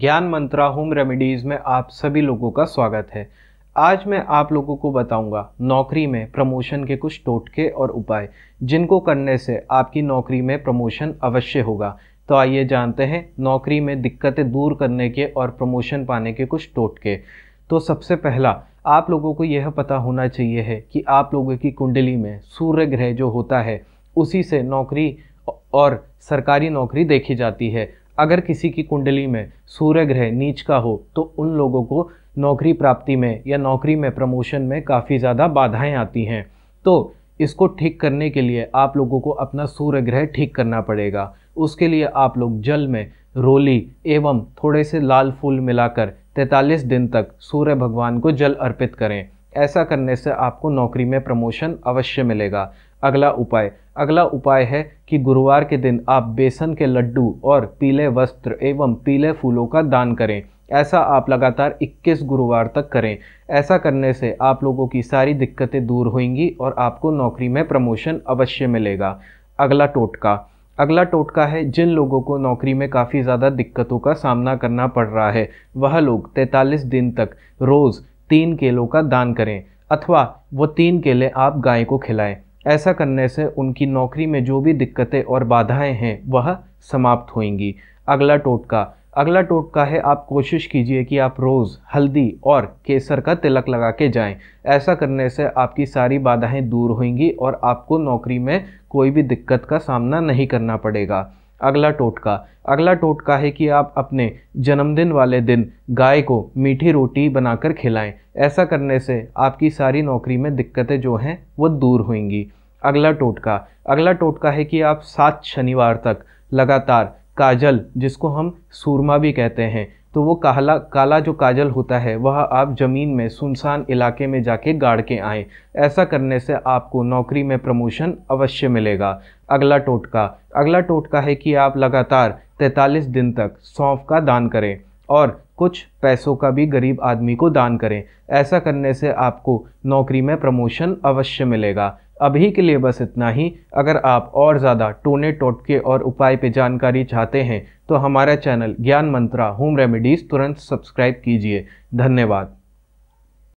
ज्ञान Mantra home remedies में आप सभी लोगों का स्वागत है आज मैं आप लोगों को बताऊंगा नौकरी में प्रमोशन के कुछ टोटके और उपाय जिनको करने से आपकी नौकरी में प्रमोशन अवश्य होगा तो आइए जानते हैं नौकरी में दिक्कतें दूर करने के और प्रमोशन पाने के कुछ टोटके तो सबसे पहला आप लोगों को यह पता होना चाहिए है कि आप लोगों की कुंडली में सूर्य ग्रह जो होता है उसी से नौकरी और सरकारी नौकरी देखी जाती है अगर किसी की कुंडली में सूर्य ग्रह नीच का हो तो उन लोगों को नौकरी प्राप्ति में या नौकरी में प्रमोशन में काफ़ी ज़्यादा बाधाएं आती हैं तो इसको ठीक करने के लिए आप लोगों को अपना सूर्य ग्रह ठीक करना पड़ेगा उसके लिए आप लोग जल में रोली एवं थोड़े से लाल फूल मिलाकर 43 दिन तक सूर्य भगवान को जल अर्पित करें ऐसा करने से आपको नौकरी में प्रमोशन अवश्य मिलेगा अगला उपाय अगला उपाय है कि गुरुवार के दिन आप बेसन के लड्डू और पीले वस्त्र एवं पीले फूलों का दान करें ऐसा आप लगातार 21 गुरुवार तक करें ऐसा करने से आप लोगों की सारी दिक्कतें दूर होंगी और आपको नौकरी में प्रमोशन अवश्य मिलेगा अगला टोटका अगला टोटका है जिन लोगों को नौकरी में काफ़ी ज़्यादा दिक्कतों का सामना करना पड़ रहा है वह लोग 43 दिन तक रोज़ तीन केलों का दान करें अथवा वो तीन केले आप गाय को खिलाएं ऐसा करने से उनकी नौकरी में जो भी दिक्कतें और बाधाएं हैं वह समाप्त होंगी अगला टोटका अगला टोटका है आप कोशिश कीजिए कि आप रोज़ हल्दी और केसर का तिलक लगा के जाएं ऐसा करने से आपकी सारी बाधाएं दूर होंगी और आपको नौकरी में कोई भी दिक्कत का सामना नहीं करना पड़ेगा अगला टोटका अगला टोटका है कि आप अपने जन्मदिन वाले दिन गाय को मीठी रोटी बनाकर खिलाएं ऐसा करने से आपकी सारी नौकरी में दिक्कतें जो हैं वो दूर होंगी अगला टोटका अगला टोटका है कि आप सात शनिवार तक लगातार काजल जिसको हम सूरमा भी कहते हैं तो वो काला काला जो काजल होता है वह आप ज़मीन में सुनसान इलाके में जाके गाड़ के आएँ ऐसा करने से आपको नौकरी में प्रमोशन अवश्य मिलेगा अगला टोटका अगला टोटका है कि आप लगातार 43 दिन तक सौंफ का दान करें और कुछ पैसों का भी गरीब आदमी को दान करें ऐसा करने से आपको नौकरी में प्रमोशन अवश्य मिलेगा अभी के लिए बस इतना ही अगर आप और ज़्यादा टोने टोटके और उपाय पे जानकारी चाहते हैं तो हमारा channel Gyan Mantra home remedies तुरंत सब्सक्राइब कीजिए धन्यवाद